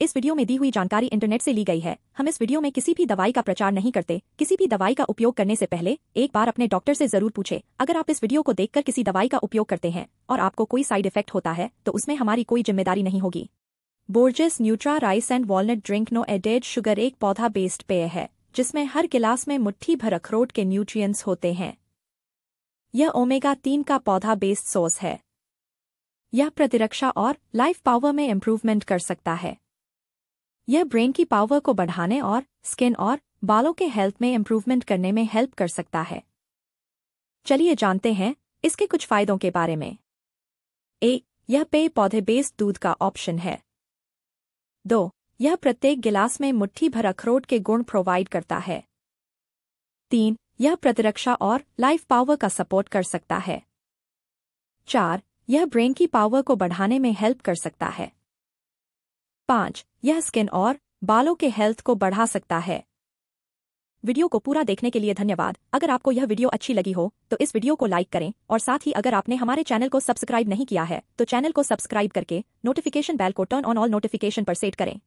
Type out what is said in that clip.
इस वीडियो में दी हुई जानकारी इंटरनेट से ली गई है हम इस वीडियो में किसी भी दवाई का प्रचार नहीं करते किसी भी दवाई का उपयोग करने से पहले एक बार अपने डॉक्टर से जरूर पूछे अगर आप इस वीडियो को देखकर किसी दवाई का उपयोग करते हैं और आपको कोई साइड इफेक्ट होता है तो उसमें हमारी कोई जिम्मेदारी नहीं होगी Borges Nutra rice and walnut drink no added sugar एक पौधा बेस्ड पेय है जिसमें हर गिलास में मुठ्ठी भर अखरोट के न्यूट्रिएंट्स होते हैं यह ओमेगा तीन का पौधा बेस्ड सॉस है यह प्रतिरक्षा और लाइफ पावर में इम्प्रूवमेंट कर सकता है यह ब्रेन की पावर को बढ़ाने और स्किन और बालों के हेल्थ में इम्प्रूवमेंट करने में हेल्प कर सकता है चलिए जानते हैं इसके कुछ फायदों के बारे में ए यह पेय पौधे बेस्ड दूध का ऑप्शन है दो यह प्रत्येक गिलास में मुट्ठी भर अखरोट के गुण प्रोवाइड करता है तीन यह प्रतिरक्षा और लाइफ पावर का सपोर्ट कर सकता है चार यह ब्रेन की पावर को बढ़ाने में हेल्प कर सकता है पाँच यह स्किन और बालों के हेल्थ को बढ़ा सकता है वीडियो को पूरा देखने के लिए धन्यवाद अगर आपको यह वीडियो अच्छी लगी हो तो इस वीडियो को लाइक करें और साथ ही अगर आपने हमारे चैनल को सब्सक्राइब नहीं किया है तो चैनल को सब्सक्राइब करके नोटिफिकेशन बेल को टर्न ऑन ऑल नोटिफिकेशन पर सेट करें